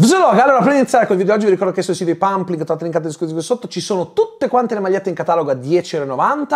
Vlog, allora prima di iniziare col video oggi vi ricordo che sul sito di Pumpling, trovate linkato in descrizione qui sotto, ci sono tutte quante le magliette in catalogo a 10,90€,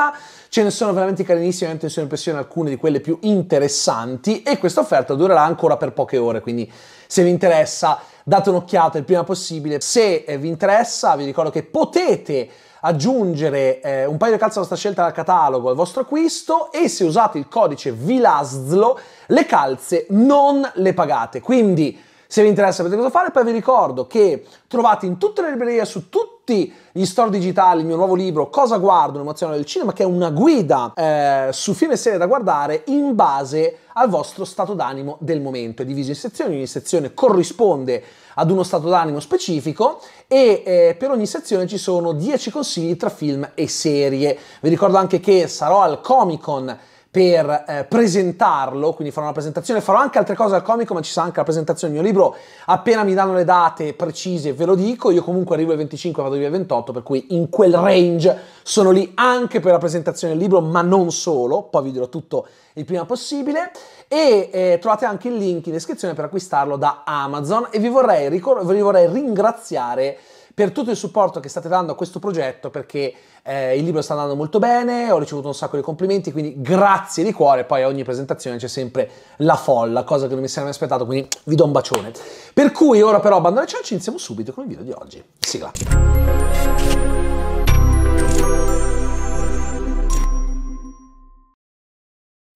ce ne sono veramente carinissime, ovviamente sono in pressione alcune di quelle più interessanti e questa offerta durerà ancora per poche ore, quindi se vi interessa date un'occhiata il prima possibile. Se eh, vi interessa vi ricordo che potete aggiungere eh, un paio di calze a vostra scelta dal catalogo al vostro acquisto e se usate il codice VILASZLO le calze non le pagate, quindi se vi interessa sapete cosa fare, poi vi ricordo che trovate in tutte le librerie, su tutti gli store digitali, il mio nuovo libro Cosa guardo, un'emozione del cinema, che è una guida eh, su film e serie da guardare in base al vostro stato d'animo del momento. È diviso in sezioni, ogni sezione corrisponde ad uno stato d'animo specifico e eh, per ogni sezione ci sono 10 consigli tra film e serie. Vi ricordo anche che sarò al Comic Con per eh, presentarlo, quindi farò una presentazione, farò anche altre cose al comico, ma ci sarà anche la presentazione del mio libro, appena mi danno le date precise ve lo dico, io comunque arrivo il 25 e vado via il 28, per cui in quel range sono lì anche per la presentazione del libro, ma non solo, poi vi dirò tutto il prima possibile e eh, trovate anche il link in descrizione per acquistarlo da Amazon e vi vorrei, ricor- vi vorrei ringraziare per tutto il supporto che state dando a questo progetto perché eh, il libro sta andando molto bene, ho ricevuto un sacco di complimenti, quindi grazie di cuore, poi a ogni presentazione c'è sempre la folla, cosa che non mi sarei mai aspettato, quindi vi do un bacione. Per cui ora però bando alle ciance, iniziamo subito con il video di oggi. Sigla.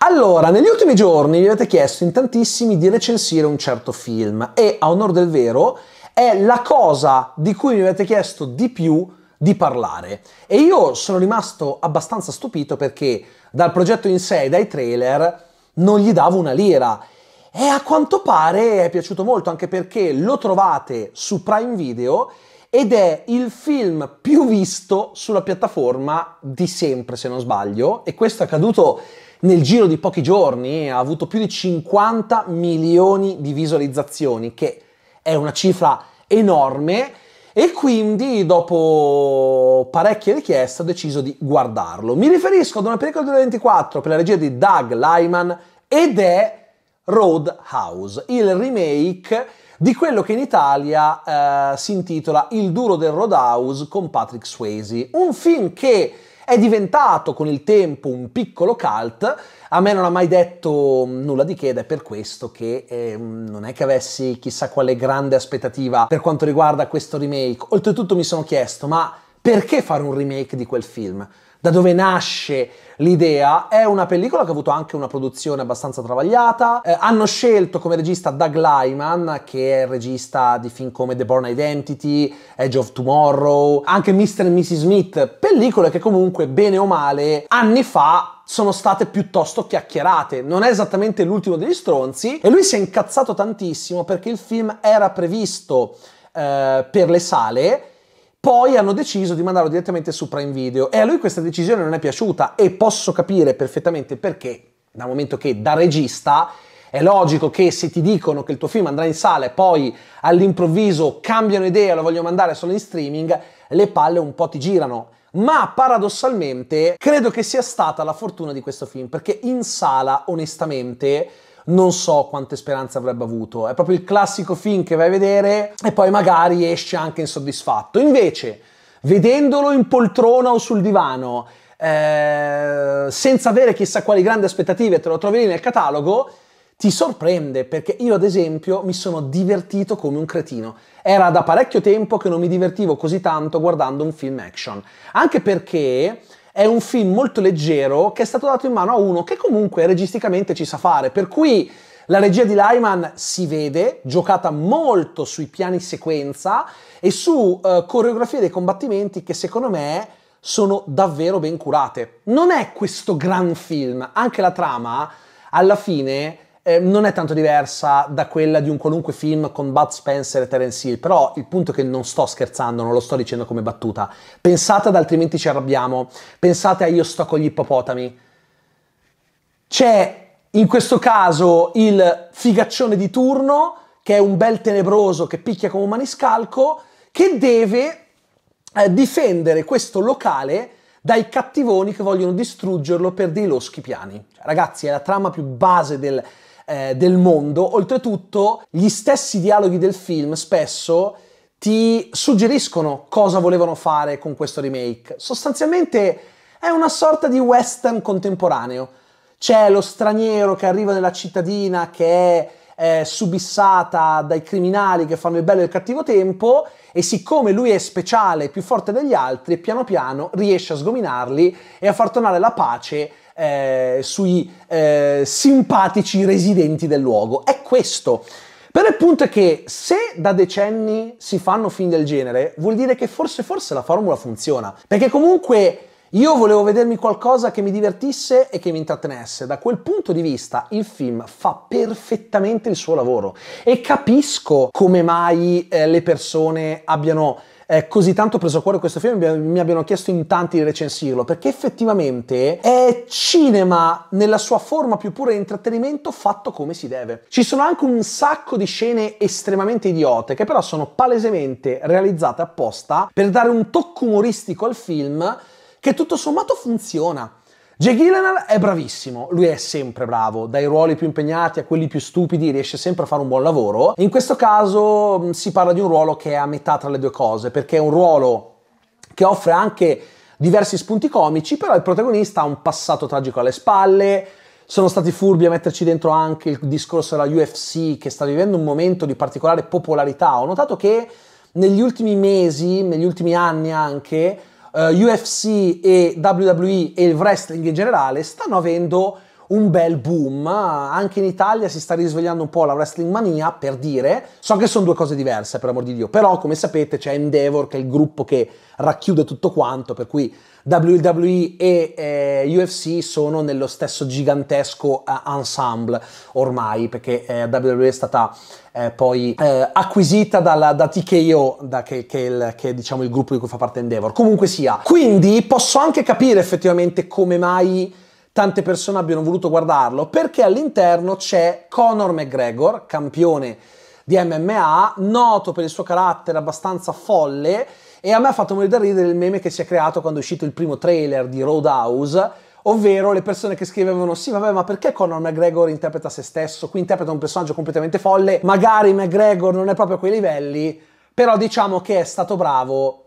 Allora, negli ultimi giorni mi avete chiesto in tantissimi di recensire un certo film e a onore del vero è la cosa di cui mi avete chiesto di più di parlare. E io sono rimasto abbastanza stupito perché dal progetto in sé e dai trailer non gli davo una lira. E a quanto pare è piaciuto molto anche perché lo trovate su Prime Video ed è il film più visto sulla piattaforma di sempre, se non sbaglio, e questo è accaduto nel giro di pochi giorni, ha avuto più di 50 milioni di visualizzazioni, che è una cifra enorme e quindi dopo parecchie richieste ho deciso di guardarlo. Mi riferisco ad una pellicola del 2024 per la regia di Doug Lyman ed è Roadhouse, il remake di quello che in Italia eh, si intitola Il duro del Roadhouse con Patrick Swayze, un film che è diventato con il tempo un piccolo cult, a me non ha mai detto mm, nulla di che ed è per questo che eh, non è che avessi chissà quale grande aspettativa per quanto riguarda questo remake. Oltretutto mi sono chiesto, ma perché fare un remake di quel film? da dove nasce l'idea. È una pellicola che ha avuto anche una produzione abbastanza travagliata. Eh, hanno scelto come regista Doug Lyman, che è il regista di film come The Born Identity, Edge of Tomorrow, anche Mr. e Mrs. Smith, pellicole che comunque, bene o male, anni fa sono state piuttosto chiacchierate. Non è esattamente l'ultimo degli stronzi e lui si è incazzato tantissimo perché il film era previsto eh, per le sale poi hanno deciso di mandarlo direttamente su Prime Video e a lui questa decisione non è piaciuta e posso capire perfettamente perché, dal momento che da regista è logico che se ti dicono che il tuo film andrà in sala e poi all'improvviso cambiano idea e lo vogliono mandare solo in streaming, le palle un po' ti girano. Ma paradossalmente credo che sia stata la fortuna di questo film perché in sala onestamente non so quante speranze avrebbe avuto. È proprio il classico film che vai a vedere e poi magari esce anche insoddisfatto. Invece, vedendolo in poltrona o sul divano, eh, senza avere chissà quali grandi aspettative, te lo trovi lì nel catalogo, ti sorprende perché io ad esempio mi sono divertito come un cretino. Era da parecchio tempo che non mi divertivo così tanto guardando un film action, anche perché è un film molto leggero che è stato dato in mano a uno che comunque registicamente ci sa fare, per cui la regia di Lyman si vede, giocata molto sui piani sequenza e su uh, coreografie dei combattimenti che secondo me sono davvero ben curate. Non è questo gran film, anche la trama alla fine Ehm, non è tanto diversa da quella di un qualunque film con Bud Spencer e Terence Hill, però il punto è che non sto scherzando, non lo sto dicendo come battuta. Pensate ad altrimenti ci arrabbiamo, pensate a Io sto con gli ippopotami. C'è in questo caso il figaccione di turno, che è un bel tenebroso che picchia come un maniscalco, che deve eh, difendere questo locale dai cattivoni che vogliono distruggerlo per dei loschi piani. ragazzi, è la trama più base del, eh, del mondo. Oltretutto, gli stessi dialoghi del film spesso ti suggeriscono cosa volevano fare con questo remake. Sostanzialmente è una sorta di western contemporaneo. C'è lo straniero che arriva nella cittadina che è eh, subissata dai criminali che fanno il bello e il cattivo tempo e siccome lui è speciale, più forte degli altri, piano piano riesce a sgominarli e a far tornare la pace eh, sui eh, simpatici residenti del luogo. È questo. Però il punto è che se da decenni si fanno film del genere, vuol dire che forse forse la formula funziona. Perché comunque io volevo vedermi qualcosa che mi divertisse e che mi intrattenesse. Da quel punto di vista il film fa perfettamente il suo lavoro e capisco come mai eh, le persone abbiano eh, così tanto preso a cuore questo film e mi abbiano chiesto in tanti di recensirlo, perché effettivamente è cinema nella sua forma più pura di intrattenimento fatto come si deve. Ci sono anche un sacco di scene estremamente idiote, che però sono palesemente realizzate apposta per dare un tocco umoristico al film che tutto sommato funziona. Jay Gyllenhaal è bravissimo, lui è sempre bravo, dai ruoli più impegnati a quelli più stupidi riesce sempre a fare un buon lavoro. In questo caso mm, si parla di un ruolo che è a metà tra le due cose, perché è un ruolo che offre anche diversi spunti comici, però il protagonista ha un passato tragico alle spalle, sono stati furbi a metterci dentro anche il discorso della UFC che sta vivendo un momento di particolare popolarità. Ho notato che negli ultimi mesi, negli ultimi anni anche, uh, eh, UFC e WWE e il wrestling in generale stanno avendo un bel boom, anche in Italia si sta risvegliando un po' la wrestling mania, per dire, so che sono due cose diverse per amor di Dio, però come sapete c'è Endeavor che è il gruppo che racchiude tutto quanto, per cui WWE e eh, UFC sono nello stesso gigantesco eh, ensemble ormai, perché eh, WWE è stata eh, poi eh, acquisita dalla, da TKO, da, che, che, il, che, è diciamo, il gruppo di cui fa parte Endeavor. Comunque sia, quindi posso anche capire effettivamente come mai tante persone abbiano voluto guardarlo, perché all'interno c'è Conor McGregor, campione di MMA, noto per il suo carattere abbastanza folle, e a me ha fatto morire da ridere il meme che si è creato quando è uscito il primo trailer di Roadhouse, ovvero le persone che scrivevano sì vabbè ma perché Conor McGregor interpreta se stesso, qui interpreta un personaggio completamente folle, magari McGregor non è proprio a quei livelli, però diciamo che è stato bravo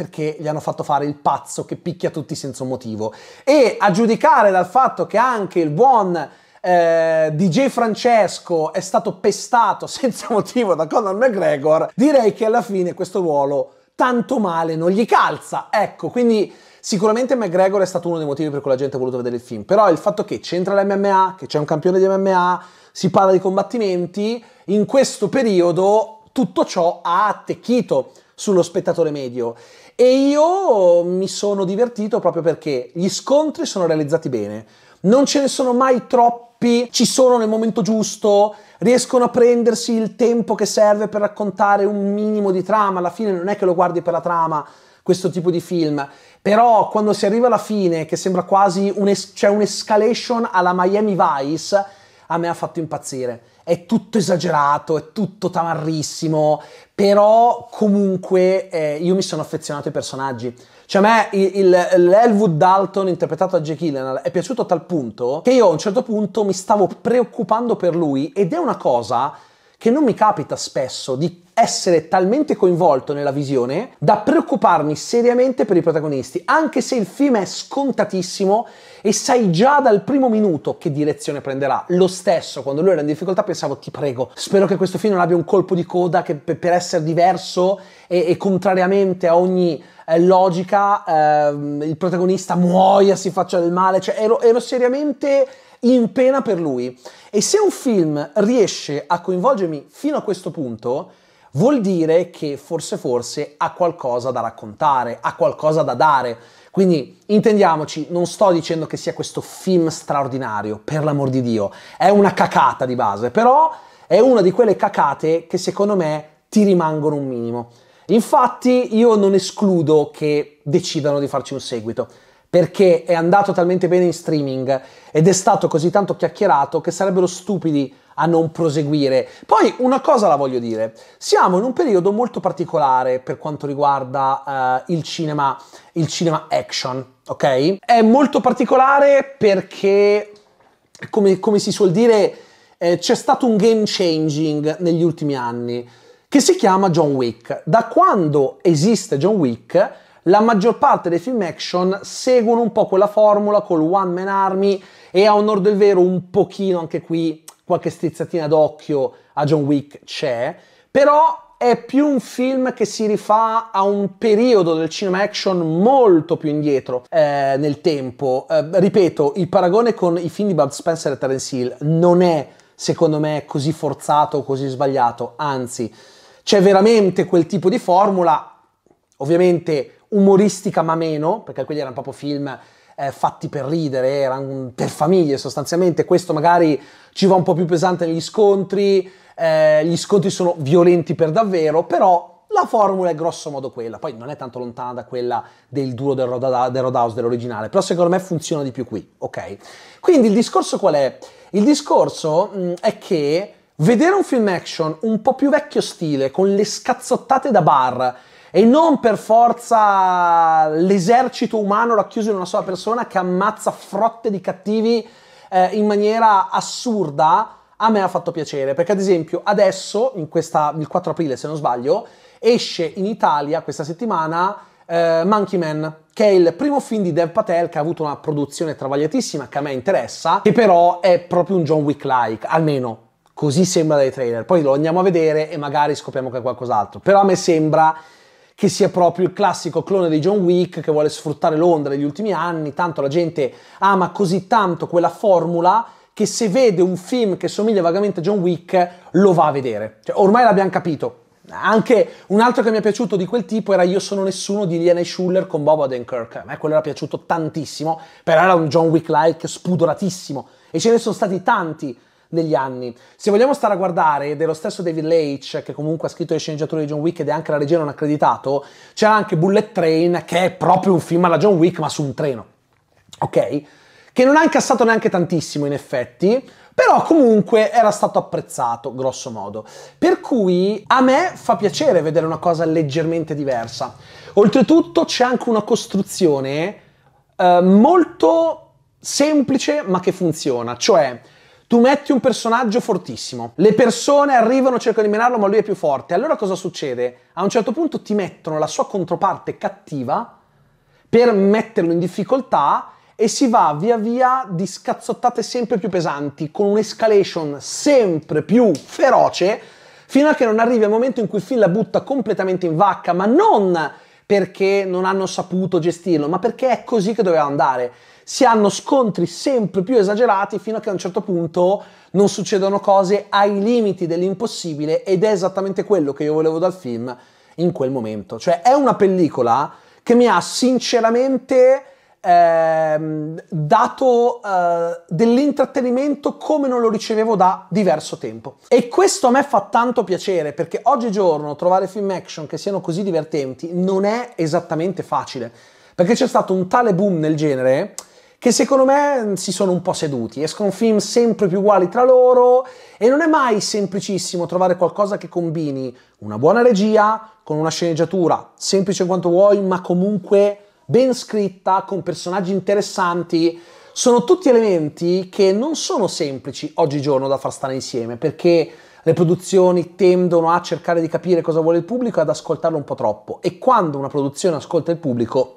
perché gli hanno fatto fare il pazzo che picchia tutti senza un motivo. E a giudicare dal fatto che anche il buon eh, DJ Francesco è stato pestato senza motivo da Conor McGregor, direi che alla fine questo ruolo tanto male non gli calza. Ecco, quindi sicuramente McGregor è stato uno dei motivi per cui la gente ha voluto vedere il film, però il fatto che c'entra l'MMA, che c'è un campione di MMA, si parla di combattimenti, in questo periodo tutto ciò ha attecchito sullo spettatore medio e io mi sono divertito proprio perché gli scontri sono realizzati bene. Non ce ne sono mai troppi, ci sono nel momento giusto, riescono a prendersi il tempo che serve per raccontare un minimo di trama. Alla fine non è che lo guardi per la trama questo tipo di film. Però quando si arriva alla fine, che sembra quasi un es- cioè un'escalation alla Miami Vice, a me ha fatto impazzire è tutto esagerato, è tutto tamarrissimo, però comunque eh, io mi sono affezionato ai personaggi. Cioè a me il, il, l'Elwood Dalton interpretato da Jake Gyllenhaal è piaciuto a tal punto che io a un certo punto mi stavo preoccupando per lui ed è una cosa che non mi capita spesso di essere talmente coinvolto nella visione da preoccuparmi seriamente per i protagonisti, anche se il film è scontatissimo e sai già dal primo minuto che direzione prenderà. Lo stesso, quando lui era in difficoltà pensavo, ti prego, spero che questo film non abbia un colpo di coda che, per essere diverso e, e contrariamente a ogni eh, logica, ehm, il protagonista muoia, si faccia del male, cioè ero, ero seriamente in pena per lui. E se un film riesce a coinvolgermi fino a questo punto, vuol dire che forse forse ha qualcosa da raccontare, ha qualcosa da dare. Quindi intendiamoci, non sto dicendo che sia questo film straordinario, per l'amor di Dio, è una cacata di base, però è una di quelle cacate che secondo me ti rimangono un minimo. Infatti io non escludo che decidano di farci un seguito perché è andato talmente bene in streaming ed è stato così tanto chiacchierato che sarebbero stupidi a non proseguire. Poi una cosa la voglio dire, siamo in un periodo molto particolare per quanto riguarda uh, il cinema, il cinema action, ok? È molto particolare perché, come, come si suol dire, eh, c'è stato un game changing negli ultimi anni che si chiama John Wick. Da quando esiste John Wick la maggior parte dei film action seguono un po' quella formula col one man army e a onor del vero un pochino anche qui qualche strizzatina d'occhio a John Wick c'è, però è più un film che si rifà a un periodo del cinema action molto più indietro eh, nel tempo. Eh, ripeto, il paragone con i film di Bud Spencer e Terence Hill non è, secondo me, così forzato, o così sbagliato, anzi c'è veramente quel tipo di formula, ovviamente umoristica ma meno, perché quelli erano proprio film eh, fatti per ridere, erano per famiglie sostanzialmente, questo magari ci va un po' più pesante negli scontri, eh, gli scontri sono violenti per davvero, però la formula è grosso modo quella, poi non è tanto lontana da quella del duro del, Road, del Roadhouse dell'originale, però secondo me funziona di più qui, ok? Quindi il discorso qual è? Il discorso mh, mm, è che vedere un film action un po' più vecchio stile, con le scazzottate da bar, e non per forza l'esercito umano racchiuso in una sola persona che ammazza frotte di cattivi eh, in maniera assurda, a me ha fatto piacere, perché ad esempio adesso, questa, il 4 aprile se non sbaglio, esce in Italia questa settimana eh, Monkey Man, che è il primo film di Dev Patel che ha avuto una produzione travagliatissima che a me interessa, che però è proprio un John Wick-like, almeno così sembra dai trailer. Poi lo andiamo a vedere e magari scopriamo che è qualcos'altro. Però a me sembra che sia proprio il classico clone di John Wick che vuole sfruttare Londra negli ultimi anni, tanto la gente ama così tanto quella formula che se vede un film che somiglia vagamente a John Wick lo va a vedere. Cioè, ormai l'abbiamo capito. Anche un altro che mi è piaciuto di quel tipo era Io sono nessuno di Liana Schuller con Bob Odenkirk. A me quello era piaciuto tantissimo, però era un John Wick-like spudoratissimo. E ce ne sono stati tanti negli anni. Se vogliamo stare a guardare dello stesso David Leitch, che comunque ha scritto le sceneggiature di John Wick ed è anche la regia non accreditato, c'è anche Bullet Train, che è proprio un film alla John Wick, ma su un treno. Ok? Che non ha incassato neanche tantissimo, in effetti, però comunque era stato apprezzato, grosso modo. Per cui a me fa piacere vedere una cosa leggermente diversa. Oltretutto c'è anche una costruzione eh, molto semplice ma che funziona, cioè tu metti un personaggio fortissimo, le persone arrivano, cercano di menarlo, ma lui è più forte. Allora cosa succede? A un certo punto ti mettono la sua controparte cattiva per metterlo in difficoltà e si va via via di scazzottate sempre più pesanti, con un'escalation sempre più feroce, fino a che non arrivi al momento in cui Phil la butta completamente in vacca, ma non perché non hanno saputo gestirlo, ma perché è così che doveva andare si hanno scontri sempre più esagerati fino a che a un certo punto non succedono cose ai limiti dell'impossibile ed è esattamente quello che io volevo dal film in quel momento. Cioè è una pellicola che mi ha sinceramente ehm, dato eh, dell'intrattenimento come non lo ricevevo da diverso tempo. E questo a me fa tanto piacere perché oggigiorno trovare film action che siano così divertenti non è esattamente facile perché c'è stato un tale boom nel genere che secondo me mm, si sono un po' seduti. Escono film sempre più uguali tra loro e non è mai semplicissimo trovare qualcosa che combini una buona regia con una sceneggiatura semplice quanto vuoi, ma comunque ben scritta, con personaggi interessanti. Sono tutti elementi che non sono semplici oggigiorno da far stare insieme perché le produzioni tendono a cercare di capire cosa vuole il pubblico e ad ascoltarlo un po' troppo. E quando una produzione ascolta il pubblico,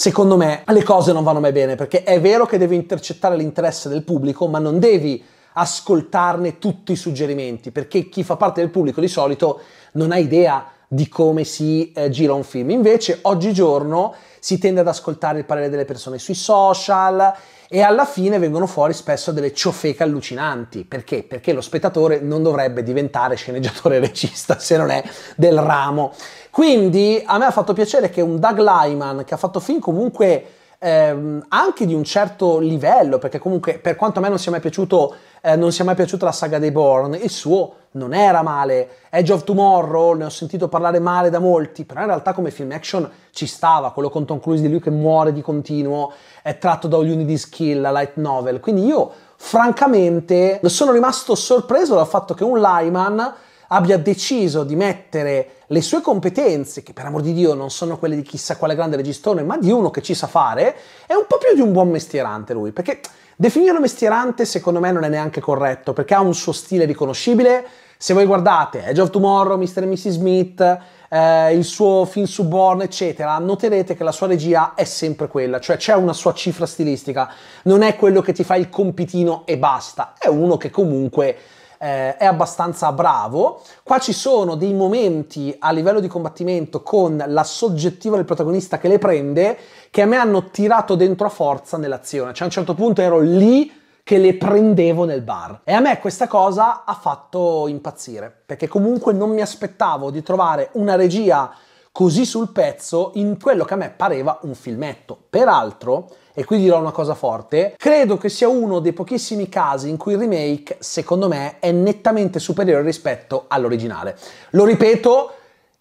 secondo me le cose non vanno mai bene, perché è vero che devi intercettare l'interesse del pubblico, ma non devi ascoltarne tutti i suggerimenti, perché chi fa parte del pubblico di solito non ha idea di come si eh, gira un film. Invece oggigiorno si tende ad ascoltare il parere delle persone sui social e alla fine vengono fuori spesso delle ciofeche allucinanti. Perché? Perché lo spettatore non dovrebbe diventare sceneggiatore regista se non è del ramo. Quindi a me ha fatto piacere che un Doug Lyman, che ha fatto film comunque ehm, anche di un certo livello, perché comunque per quanto a me non sia mai, piaciuto, eh, non sia mai piaciuta la saga dei Bourne, il suo non era male. Edge of Tomorrow ne ho sentito parlare male da molti, però in realtà come film action ci stava, quello con Tom Cruise di lui che muore di continuo, è tratto da Unity Skill, la light novel. Quindi io francamente sono rimasto sorpreso dal fatto che un Lyman abbia deciso di mettere le sue competenze, che per amor di Dio non sono quelle di chissà quale grande registone, ma di uno che ci sa fare, è un po' più di un buon mestierante lui, perché definirlo mestierante secondo me non è neanche corretto, perché ha un suo stile riconoscibile. Se voi guardate Edge of Tomorrow, Mr. e Mrs. Smith, eh, il suo film Suborn, eccetera, noterete che la sua regia è sempre quella, cioè c'è una sua cifra stilistica, non è quello che ti fa il compitino e basta, è uno che comunque eh, è abbastanza bravo. Qua ci sono dei momenti a livello di combattimento con la soggettiva del protagonista che le prende, che a me hanno tirato dentro a forza nell'azione. Cioè a un certo punto ero lì che le prendevo nel bar. E a me questa cosa ha fatto impazzire, perché comunque non mi aspettavo di trovare una regia così sul pezzo in quello che a me pareva un filmetto. Peraltro, e qui dirò una cosa forte, credo che sia uno dei pochissimi casi in cui il remake, secondo me, è nettamente superiore rispetto all'originale. Lo ripeto,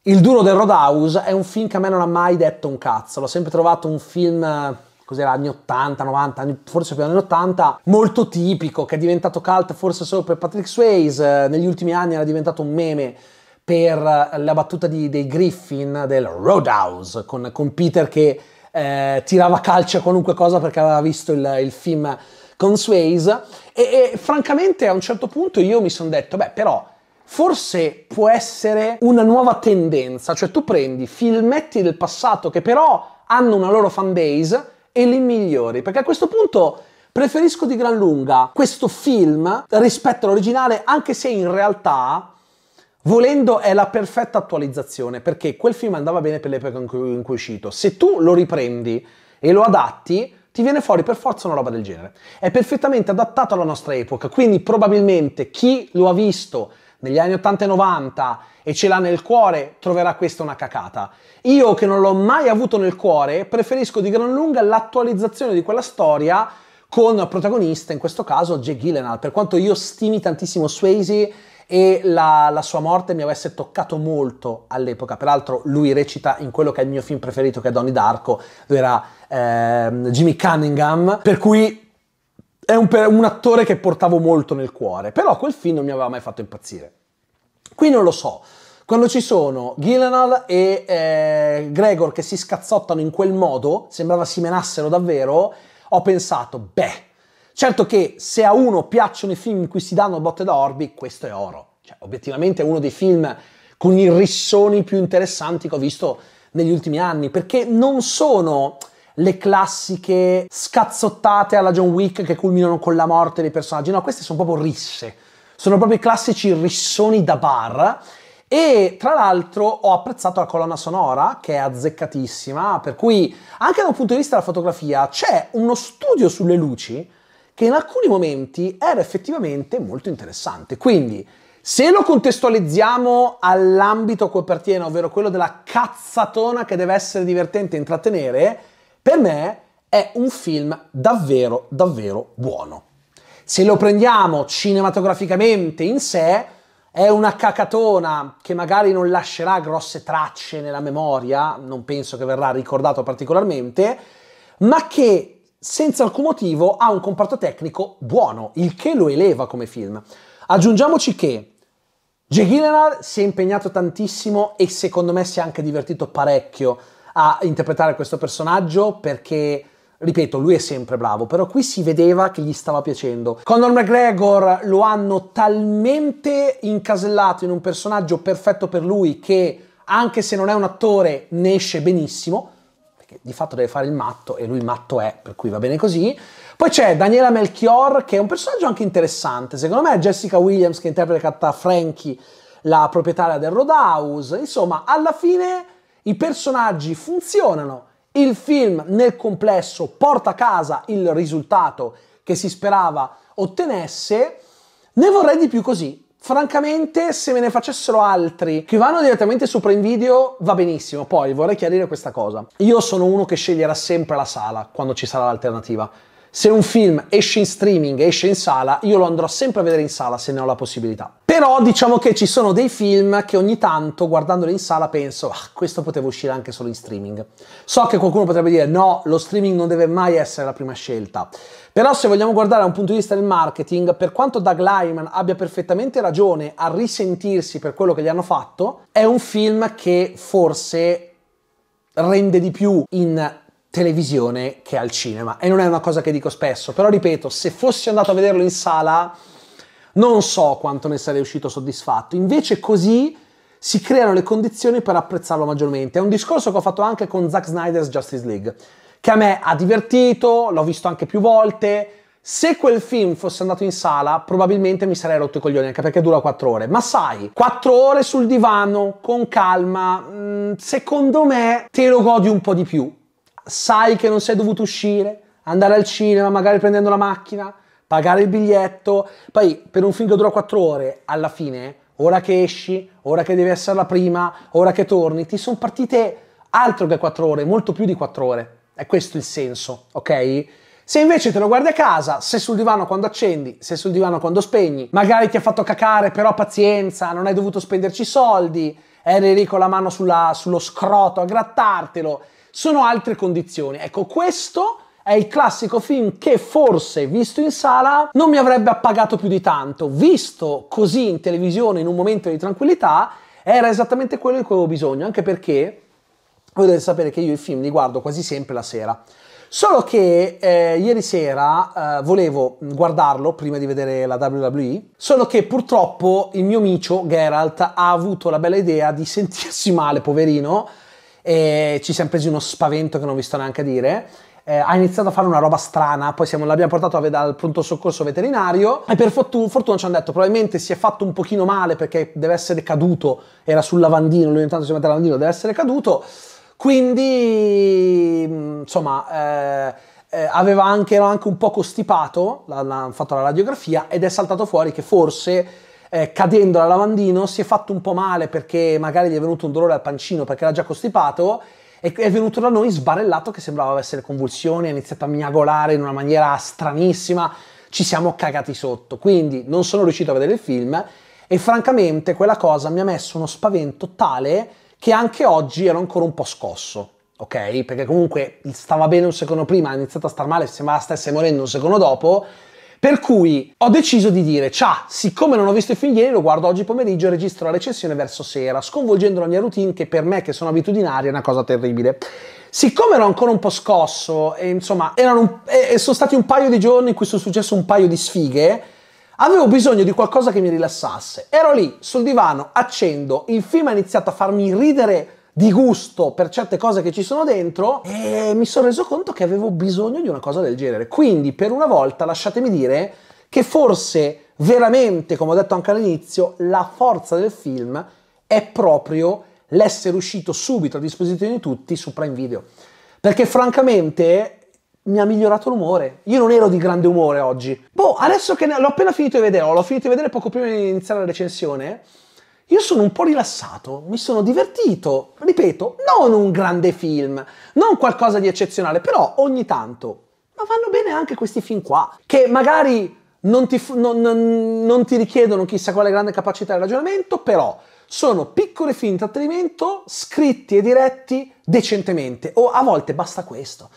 Il duro del Roadhouse è un film che a me non ha mai detto un cazzo, l'ho sempre trovato un film eh, cos'era, anni 80, 90, forse più anni 80, molto tipico, che è diventato cult forse solo per Patrick Swayze, eh, negli ultimi anni era diventato un meme per eh, la battuta di, dei Griffin del Roadhouse con, con Peter che eh, tirava calcio a qualunque cosa perché aveva visto il, il film con Swayze e, e, francamente a un certo punto io mi sono detto beh però forse può essere una nuova tendenza cioè tu prendi filmetti del passato che però hanno una loro fanbase e li migliori perché a questo punto preferisco di gran lunga questo film rispetto all'originale anche se in realtà Volendo è la perfetta attualizzazione perché quel film andava bene per l'epoca in cui, in cui è uscito. Se tu lo riprendi e lo adatti, ti viene fuori per forza una roba del genere. È perfettamente adattato alla nostra epoca, quindi probabilmente chi lo ha visto negli anni 80 e 90 e ce l'ha nel cuore troverà questa una cacata. Io che non l'ho mai avuto nel cuore, preferisco di gran lunga l'attualizzazione di quella storia con protagonista, in questo caso Jay Gillenal, Per quanto io stimi tantissimo Swayze, e la, la sua morte mi avesse toccato molto all'epoca. Peraltro lui recita in quello che è il mio film preferito, che è Donnie Darko, dove era eh, Jimmy Cunningham, per cui è un, un, attore che portavo molto nel cuore, però quel film non mi aveva mai fatto impazzire. Qui non lo so. Quando ci sono Gillenal e eh, Gregor che si scazzottano in quel modo, sembrava si menassero davvero, ho pensato, beh, Certo che se a uno piacciono i film in cui si danno botte da orbi, questo è oro. Cioè, obiettivamente è uno dei film con i rissoni più interessanti che ho visto negli ultimi anni, perché non sono le classiche scazzottate alla John Wick che culminano con la morte dei personaggi, no, queste sono proprio risse, sono proprio i classici rissoni da bar e tra l'altro ho apprezzato la colonna sonora che è azzeccatissima, per cui anche da un punto di vista della fotografia c'è uno studio sulle luci che in alcuni momenti era effettivamente molto interessante. Quindi, se lo contestualizziamo all'ambito a cui appartiene, ovvero quello della cazzatona che deve essere divertente e intrattenere, per me è un film davvero, davvero buono. Se lo prendiamo cinematograficamente in sé, è una cacatona che magari non lascerà grosse tracce nella memoria, non penso che verrà ricordato particolarmente, ma che senza alcun motivo ha un comparto tecnico buono, il che lo eleva come film. Aggiungiamoci che Jay Gyllenhaal si è impegnato tantissimo e secondo me si è anche divertito parecchio a interpretare questo personaggio perché ripeto, lui è sempre bravo, però qui si vedeva che gli stava piacendo. Conor McGregor lo hanno talmente incasellato in un personaggio perfetto per lui che anche se non è un attore ne esce benissimo perché di fatto deve fare il matto e lui il matto è, per cui va bene così. Poi c'è Daniela Melchior che è un personaggio anche interessante, secondo me è Jessica Williams che interpreta Frankie, la proprietaria del Roadhouse, insomma alla fine i personaggi funzionano, il film nel complesso porta a casa il risultato che si sperava ottenesse, ne vorrei di più così, Francamente, se me ne facessero altri che vanno direttamente su Prime Video, va benissimo. Poi vorrei chiarire questa cosa. Io sono uno che sceglierà sempre la sala quando ci sarà l'alternativa. Se un film esce in streaming, esce in sala, io lo andrò sempre a vedere in sala se ne ho la possibilità. Però diciamo che ci sono dei film che ogni tanto guardandoli in sala penso, ah, questo poteva uscire anche solo in streaming. So che qualcuno potrebbe dire, no, lo streaming non deve mai essere la prima scelta. Però se vogliamo guardare da un punto di vista del marketing, per quanto Doug Lyman abbia perfettamente ragione a risentirsi per quello che gli hanno fatto, è un film che forse rende di più in televisione che al cinema. E non è una cosa che dico spesso, però ripeto, se fossi andato a vederlo in sala, non so quanto ne sarei uscito soddisfatto. Invece così si creano le condizioni per apprezzarlo maggiormente. È un discorso che ho fatto anche con Zack Snyder's Justice League che a me ha divertito, l'ho visto anche più volte. Se quel film fosse andato in sala, probabilmente mi sarei rotto i coglioni, anche perché dura quattro ore. Ma sai, quattro ore sul divano, con calma, mm, secondo me te lo godi un po' di più. Sai che non sei dovuto uscire, andare al cinema, magari prendendo la macchina, pagare il biglietto. Poi, per un film che dura quattro ore, alla fine, ora che esci, ora che devi essere la prima, ora che torni, ti sono partite altro che quattro ore, molto più di quattro ore. È questo il senso, ok? Se invece te lo guardi a casa, se sul divano quando accendi, se sul divano quando spegni, magari ti ha fatto cacare, però pazienza, non hai dovuto spenderci soldi, eri lì con la mano sulla, sullo scroto a grattartelo, sono altre condizioni. Ecco, questo è il classico film che forse visto in sala non mi avrebbe appagato più di tanto, visto così in televisione in un momento di tranquillità era esattamente quello di cui avevo bisogno, anche perché voi dovete sapere che io i film li guardo quasi sempre la sera. Solo che eh, ieri sera eh, volevo guardarlo prima di vedere la WWE, solo che purtroppo il mio amico Geralt ha avuto la bella idea di sentirsi male, poverino, e ci siamo presi uno spavento che non vi sto neanche a dire. Eh, ha iniziato a fare una roba strana, poi siamo, l'abbiamo portato ved- al pronto soccorso veterinario e per fortuna, fortuna ci hanno detto probabilmente si è fatto un pochino male perché deve essere caduto, era sul lavandino, lui intanto si mette al lavandino, deve essere caduto quindi, mm, insomma, eh, eh, aveva anche, era anche un po' costipato, l'hanno fatto la radiografia ed è saltato fuori che forse eh, cadendo dal lavandino si è fatto un po' male perché magari gli è venuto un dolore al pancino perché era già costipato e è venuto da noi sbarellato che sembrava essere convulsioni, ha iniziato a miagolare in una maniera stranissima, ci siamo cagati sotto. Quindi non sono riuscito a vedere il film e francamente quella cosa mi ha messo uno spavento tale che anche oggi ero ancora un po' scosso, ok? Perché comunque stava bene un secondo prima, ha iniziato a star male, sembrava stesse morendo un secondo dopo. Per cui ho deciso di dire, ciao, siccome non ho visto i film ieri, lo guardo oggi pomeriggio e registro la recensione verso sera, sconvolgendo la mia routine che per me, che sono abitudinaria, è una cosa terribile. Siccome ero ancora un po' scosso e insomma, un, e sono stati un paio di giorni in cui sono successe un paio di sfighe, Avevo bisogno di qualcosa che mi rilassasse. Ero lì, sul divano, accendo, il film ha iniziato a farmi ridere di gusto per certe cose che ci sono dentro e mi sono reso conto che avevo bisogno di una cosa del genere. Quindi, per una volta, lasciatemi dire che forse veramente, come ho detto anche all'inizio, la forza del film è proprio l'essere uscito subito a disposizione di tutti su Prime Video. Perché francamente mi ha migliorato l'umore. Io non ero di grande umore oggi. Boh, adesso che ne... l'ho appena finito di vedere, l'ho finito di vedere poco prima di iniziare la recensione, io sono un po' rilassato, mi sono divertito. Ripeto, non un grande film, non qualcosa di eccezionale, però ogni tanto. Ma vanno bene anche questi film qua, che magari non ti, non, non, non ti richiedono chissà quale grande capacità di ragionamento, però sono piccoli film di intrattenimento scritti e diretti decentemente, o a volte basta questo.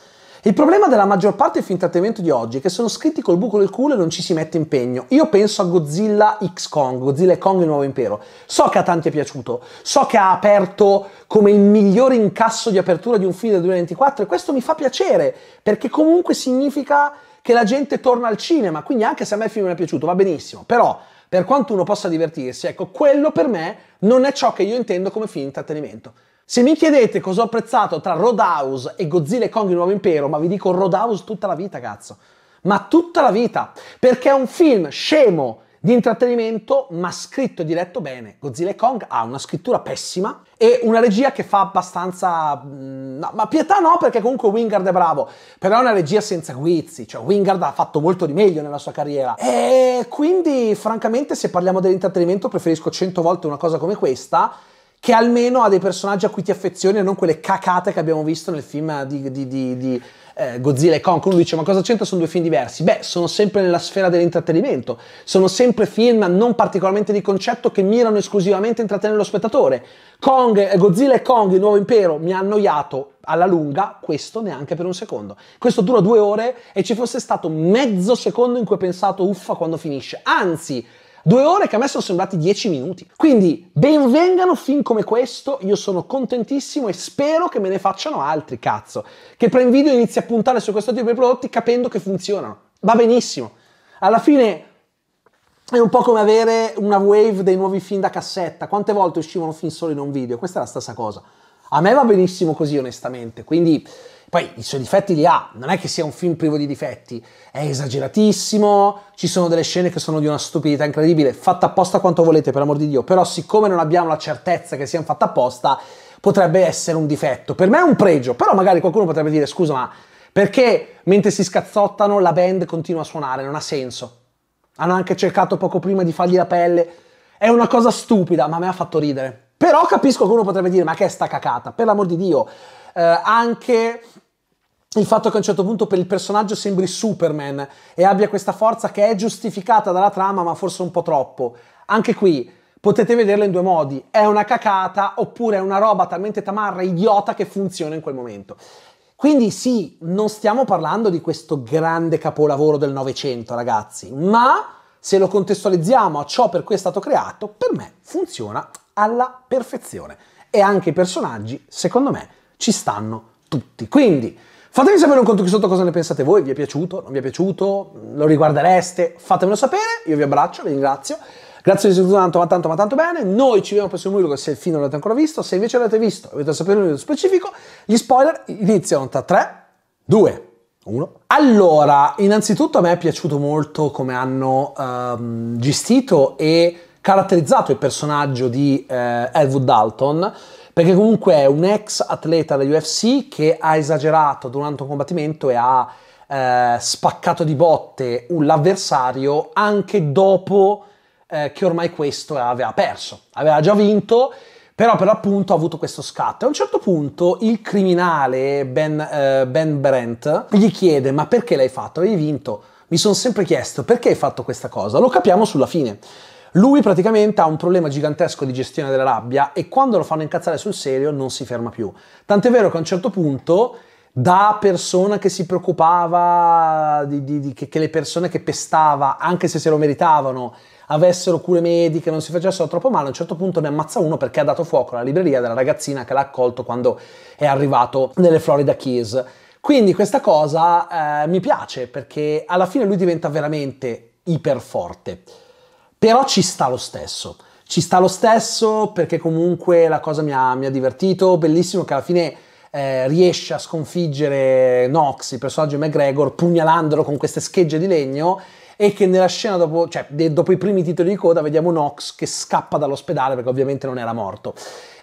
Il problema della maggior parte del film fintattamento di oggi è che sono scritti col buco del culo e non ci si mette impegno. Io penso a Godzilla X Kong, Godzilla e Kong il nuovo impero. So che a tanti è piaciuto, so che ha aperto come il migliore incasso di apertura di un film del 2024 e questo mi fa piacere perché comunque significa che la gente torna al cinema, quindi anche se a me il film non è piaciuto va benissimo, però per quanto uno possa divertirsi, ecco, quello per me non è ciò che io intendo come film intrattenimento. Se mi chiedete cosa ho apprezzato tra Roadhouse e Godzilla e Kong il nuovo impero, ma vi dico Roadhouse tutta la vita, cazzo. Ma tutta la vita, perché è un film scemo di intrattenimento, ma scritto e diretto bene. Godzilla e Kong ha una scrittura pessima e una regia che fa abbastanza... Mm, no, ma pietà no, perché comunque Wingard è bravo, però è una regia senza guizzi, cioè Wingard ha fatto molto di meglio nella sua carriera. E quindi, francamente, se parliamo dell'intrattenimento, preferisco 100 volte una cosa come questa che almeno ha dei personaggi a cui ti affezioni e non quelle cacate che abbiamo visto nel film di, di, di, di eh, Godzilla e Kong. Uno dice: Ma cosa c'entra? Sono due film diversi. Beh, sono sempre nella sfera dell'intrattenimento. Sono sempre film non particolarmente di concetto che mirano esclusivamente a intrattenere lo spettatore. Kong, eh, Godzilla e Kong, il nuovo impero, mi ha annoiato alla lunga, questo neanche per un secondo. Questo dura due ore e ci fosse stato mezzo secondo in cui ho pensato uffa quando finisce. Anzi, Due ore che a me sono sembrati dieci minuti. Quindi benvengano film come questo, io sono contentissimo e spero che me ne facciano altri, cazzo. Che Prime inizi a puntare su questo tipo di prodotti capendo che funzionano. Va benissimo. Alla fine è un po' come avere una wave dei nuovi film da cassetta. Quante volte uscivano film solo in un video? Questa è la stessa cosa. A me va benissimo così, onestamente. Quindi poi i suoi difetti li ha, non è che sia un film privo di difetti, è esageratissimo, ci sono delle scene che sono di una stupidità incredibile, fatta apposta quanto volete, per amor di Dio, però siccome non abbiamo la certezza che siano fatte apposta, potrebbe essere un difetto. Per me è un pregio, però magari qualcuno potrebbe dire scusa, ma perché mentre si scazzottano la band continua a suonare? Non ha senso. Hanno anche cercato poco prima di fargli la pelle. È una cosa stupida, ma a me ha fatto ridere. Però capisco che uno potrebbe dire, ma che è sta cacata, per l'amor di Dio eh, anche il fatto che a un certo punto per il personaggio sembri Superman e abbia questa forza che è giustificata dalla trama ma forse un po' troppo. Anche qui potete vederla in due modi, è una cacata oppure è una roba talmente tamarra, idiota che funziona in quel momento. Quindi sì, non stiamo parlando di questo grande capolavoro del Novecento ragazzi, ma se lo contestualizziamo a ciò per cui è stato creato, per me funziona alla perfezione e anche i personaggi, secondo me, ci stanno tutti. Quindi fatemi sapere un conto qui sotto cosa ne pensate voi, vi è piaciuto, non vi è piaciuto, lo riguardereste, fatemelo sapere, io vi abbraccio, vi ringrazio. Grazie di tutto tanto, ma tanto, ma tanto bene. Noi ci vediamo al prossimo video se il film non l'avete ancora visto. Se invece l'avete visto e volete sapere un video specifico, gli spoiler iniziano tra 3, 2, 1. Allora, innanzitutto a me è piaciuto molto come hanno um, gestito e caratterizzato il personaggio di eh, Elwood Dalton perché comunque è un ex atleta da UFC che ha esagerato durante un combattimento e ha eh, spaccato di botte l'avversario anche dopo eh, che ormai questo aveva perso, aveva già vinto. Però per l'appunto ha avuto questo scatto. A un certo punto il criminale ben, eh, ben Brent gli chiede ma perché l'hai fatto? Avevi vinto? Mi sono sempre chiesto perché hai fatto questa cosa. Lo capiamo sulla fine. Lui praticamente ha un problema gigantesco di gestione della rabbia e quando lo fanno incazzare sul serio non si ferma più. Tant'è vero che a un certo punto da persona che si preoccupava di, di, di, che, che, le persone che pestava, anche se se lo meritavano, avessero cure mediche, non si facessero troppo male, a un certo punto ne ammazza uno perché ha dato fuoco alla libreria della ragazzina che l'ha accolto quando è arrivato nelle Florida Keys. Quindi questa cosa eh, mi piace perché alla fine lui diventa veramente iperforte. Però ci sta lo stesso. Ci sta lo stesso perché comunque la cosa mi ha, mi ha divertito, bellissimo che alla fine eh, riesce a sconfiggere Nox, il personaggio di McGregor, pugnalandolo con queste schegge di legno e che nella scena dopo, cioè, dopo i primi titoli di coda vediamo Nox che scappa dall'ospedale perché ovviamente non era morto.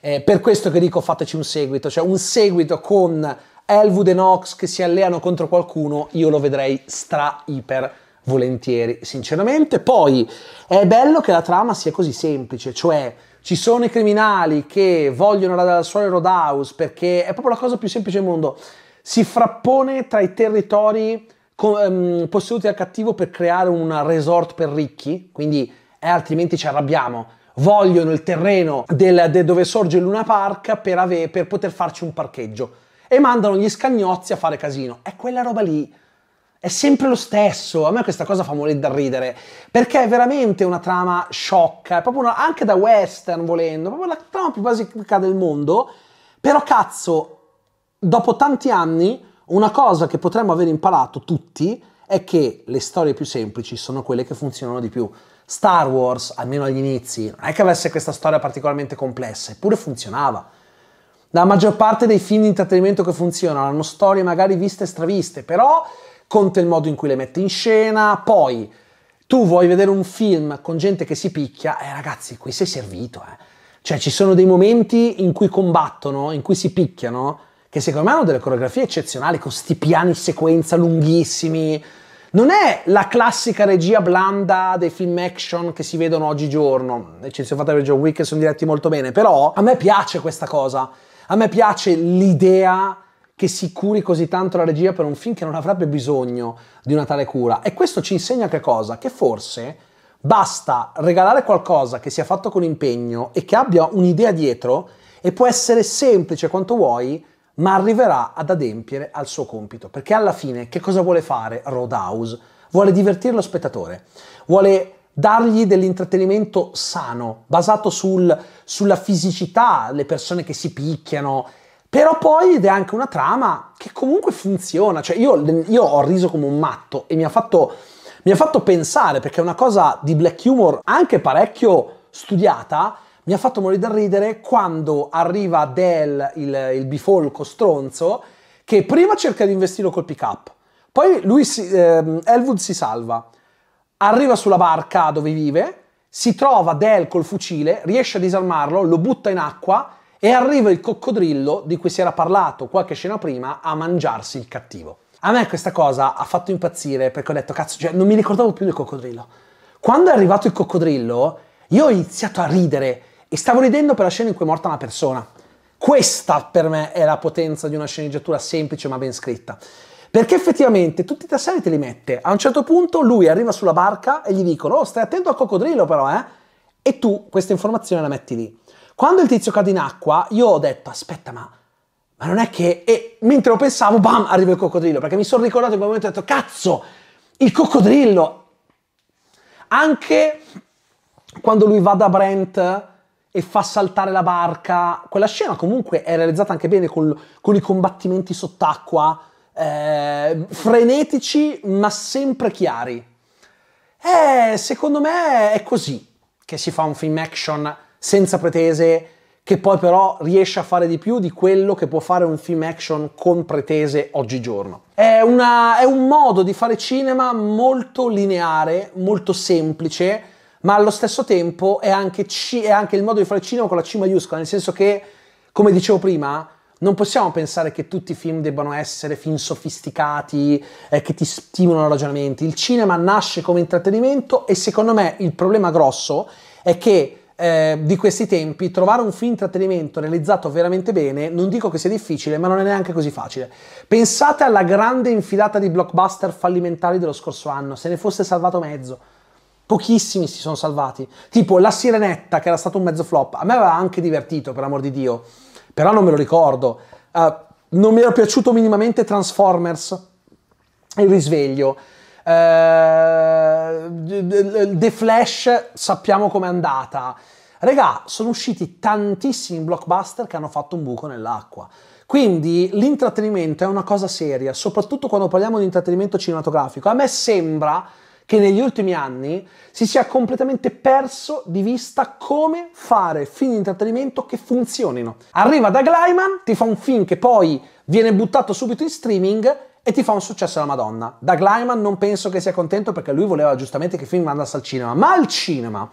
Eh, per questo che dico fateci un seguito, cioè un seguito con Elwood e Nox che si alleano contro qualcuno, io lo vedrei stra iper volentieri, sinceramente. Poi è bello che la trama sia così semplice, cioè ci sono i criminali che vogliono la suora Roadhouse perché è proprio la cosa più semplice del mondo. Si frappone tra i territori ehm, posseduti dal cattivo per creare un resort per ricchi, quindi eh, altrimenti ci arrabbiamo. Vogliono il terreno del, del dove sorge Luna Park per, ave, per poter farci un parcheggio e mandano gli scagnozzi a fare casino. È quella roba lì è sempre lo stesso. A me questa cosa fa morire da ridere. Perché è veramente una trama sciocca. È proprio una, anche da western volendo. Proprio la trama più basica del mondo. Però cazzo, dopo tanti anni, una cosa che potremmo aver imparato tutti è che le storie più semplici sono quelle che funzionano di più. Star Wars, almeno agli inizi, non è che avesse questa storia particolarmente complessa, eppure funzionava. La maggior parte dei film di intrattenimento che funzionano hanno storie magari viste e straviste, però conta il modo in cui le metti in scena, poi tu vuoi vedere un film con gente che si picchia, eh ragazzi, qui sei servito, eh. Cioè ci sono dei momenti in cui combattono, in cui si picchiano, che secondo me hanno delle coreografie eccezionali, con sti piani sequenza lunghissimi. Non è la classica regia blanda dei film action che si vedono oggigiorno, eccezione fatta per John Wick, sono diretti molto bene, però a me piace questa cosa, a me piace l'idea che si curi così tanto la regia per un film che non avrebbe bisogno di una tale cura. E questo ci insegna che cosa? Che forse basta regalare qualcosa che sia fatto con impegno e che abbia un'idea dietro e può essere semplice quanto vuoi, ma arriverà ad adempiere al suo compito. Perché alla fine che cosa vuole fare Roadhouse? Vuole divertire lo spettatore, vuole dargli dell'intrattenimento sano, basato sul, sulla fisicità, le persone che si picchiano, però poi ed è anche una trama che comunque funziona, cioè io, io ho riso come un matto e mi ha, fatto, mi ha fatto pensare, perché è una cosa di black humor anche parecchio studiata, mi ha fatto morire da ridere quando arriva Del, il, il bifolco stronzo, che prima cerca di investirlo col pick up, poi lui si, eh, Elwood si salva, arriva sulla barca dove vive, si trova Del col fucile, riesce a disarmarlo, lo butta in acqua e arriva il coccodrillo di cui si era parlato qualche scena prima a mangiarsi il cattivo. A me questa cosa ha fatto impazzire perché ho detto cazzo, cioè, non mi ricordavo più del coccodrillo. Quando è arrivato il coccodrillo, io ho iniziato a ridere e stavo ridendo per la scena in cui è morta una persona. Questa per me è la potenza di una sceneggiatura semplice ma ben scritta. Perché effettivamente tutti i tasselli te li mette. A un certo punto lui arriva sulla barca e gli dicono: Oh, stai attento al coccodrillo, però, eh? E tu questa informazione la metti lì. Quando il tizio cade in acqua, io ho detto, aspetta, ma, ma non è che... E mentre lo pensavo, bam, arriva il coccodrillo, perché mi sono ricordato in quel momento e ho detto, cazzo, il coccodrillo! Anche quando lui va da Brent e fa saltare la barca, quella scena comunque è realizzata anche bene col, con i combattimenti sott'acqua, eh, frenetici ma sempre chiari. Eh, secondo me è così che si fa un film action senza pretese, che poi però riesce a fare di più di quello che può fare un film action con pretese oggigiorno. È, una, è un modo di fare cinema molto lineare, molto semplice, ma allo stesso tempo è anche, ci, è anche il modo di fare cinema con la C maiuscola, nel senso che, come dicevo prima, non possiamo pensare che tutti i film debbano essere film sofisticati, eh, che ti stimolano i ragionamenti. Il cinema nasce come intrattenimento e secondo me il problema grosso è che eh, di questi tempi trovare un film intrattenimento realizzato veramente bene, non dico che sia difficile, ma non è neanche così facile. Pensate alla grande infilata di blockbuster fallimentari dello scorso anno, se ne fosse salvato mezzo. Pochissimi si sono salvati. Tipo La Sirenetta, che era stato un mezzo flop. A me aveva anche divertito, per amor di Dio. Però non me lo ricordo. Uh, non mi era piaciuto minimamente Transformers. Il risveglio. Eh, The Flash sappiamo com'è andata. Regà, sono usciti tantissimi blockbuster che hanno fatto un buco nell'acqua. Quindi l'intrattenimento è una cosa seria, soprattutto quando parliamo di intrattenimento cinematografico. A me sembra che negli ultimi anni si sia completamente perso di vista come fare film di intrattenimento che funzionino. Arriva da Glyman, ti fa un film che poi viene buttato subito in streaming e ti fa un successo alla Madonna. Doug Lyman non penso che sia contento perché lui voleva giustamente che il film andasse al cinema, ma al cinema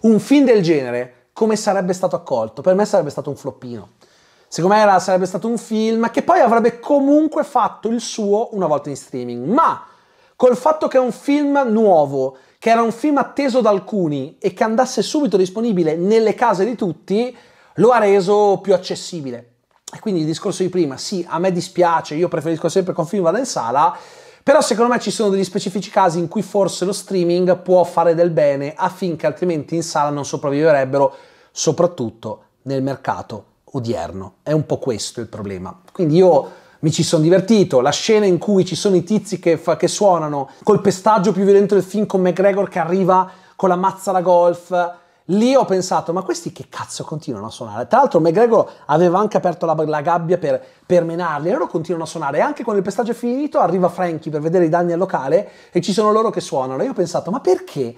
un film del genere come sarebbe stato accolto? Per me sarebbe stato un floppino. Secondo me era, sarebbe stato un film che poi avrebbe comunque fatto il suo una volta in streaming, ma col fatto che è un film nuovo, che era un film atteso da alcuni e che andasse subito disponibile nelle case di tutti, lo ha reso più accessibile quindi il discorso di prima, sì, a me dispiace, io preferisco sempre che un film vada in sala, però secondo me ci sono degli specifici casi in cui forse lo streaming può fare del bene affinché altrimenti in sala non sopravviverebbero, soprattutto nel mercato odierno. È un po' questo il problema. Quindi io mi ci sono divertito, la scena in cui ci sono i tizi che, fa, che suonano col pestaggio più violento del film con McGregor che arriva con la mazza da golf, Lì ho pensato, ma questi che cazzo continuano a suonare? Tra l'altro McGregor aveva anche aperto la, la gabbia per, per menarli e loro continuano a suonare. E anche quando il pestaggio è finito arriva Frankie per vedere i danni al locale e ci sono loro che suonano. E io ho pensato, ma perché?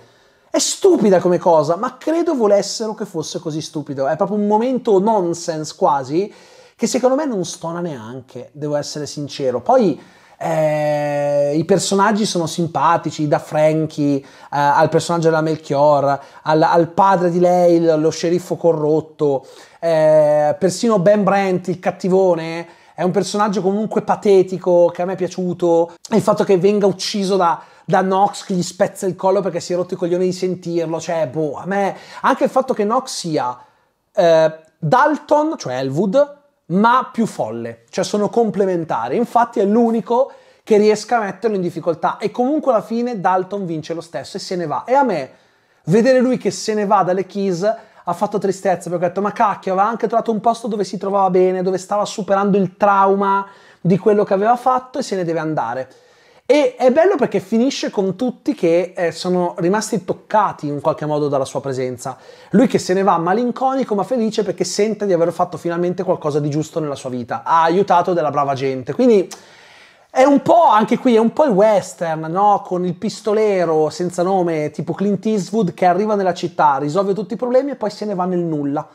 È stupida come cosa, ma credo volessero che fosse così stupido. È proprio un momento nonsense quasi che secondo me non stona neanche, devo essere sincero. Poi eh, I personaggi sono simpatici, da Frankie eh, al personaggio della Melchior, al, al, padre di lei, lo sceriffo corrotto, eh, persino Ben Brent, il cattivone, è un personaggio comunque patetico che a me è piaciuto. il fatto che venga ucciso da, da Nox che gli spezza il collo perché si è rotto i coglioni di sentirlo, cioè, boh, a me. Anche il fatto che Nox sia eh, Dalton, cioè Elwood, ma più folle, cioè sono complementari. Infatti è l'unico che riesca a metterlo in difficoltà e comunque alla fine Dalton vince lo stesso e se ne va. E a me vedere lui che se ne va dalle Keys ha fatto tristezza perché ho detto ma cacchio aveva anche trovato un posto dove si trovava bene, dove stava superando il trauma di quello che aveva fatto e se ne deve andare. E è bello perché finisce con tutti che eh, sono rimasti toccati in qualche modo dalla sua presenza. Lui che se ne va malinconico ma felice perché sente di aver fatto finalmente qualcosa di giusto nella sua vita. Ha aiutato della brava gente. Quindi è un po' anche qui, è un po' il western, no? Con il pistolero senza nome, tipo Clint Eastwood, che arriva nella città, risolve tutti i problemi e poi se ne va nel nulla.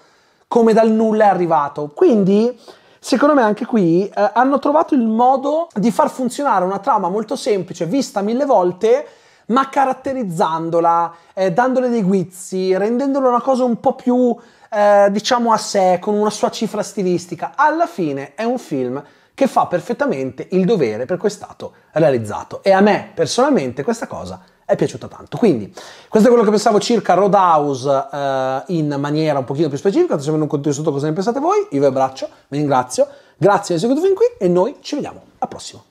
Come dal nulla è arrivato. Quindi Secondo me anche qui eh, hanno trovato il modo di far funzionare una trama molto semplice, vista mille volte, ma caratterizzandola, eh, dandole dei guizzi, rendendola una cosa un po' più, eh, diciamo, a sé, con una sua cifra stilistica. Alla fine è un film che fa perfettamente il dovere per cui è stato realizzato. E a me, personalmente, questa cosa è piaciuta tanto. Quindi questo è quello che pensavo circa Roadhouse eh, in maniera un pochino più specifica, se non continuo sotto cosa ne pensate voi, io vi abbraccio, vi ringrazio, grazie di aver seguito fin qui e noi ci vediamo al prossimo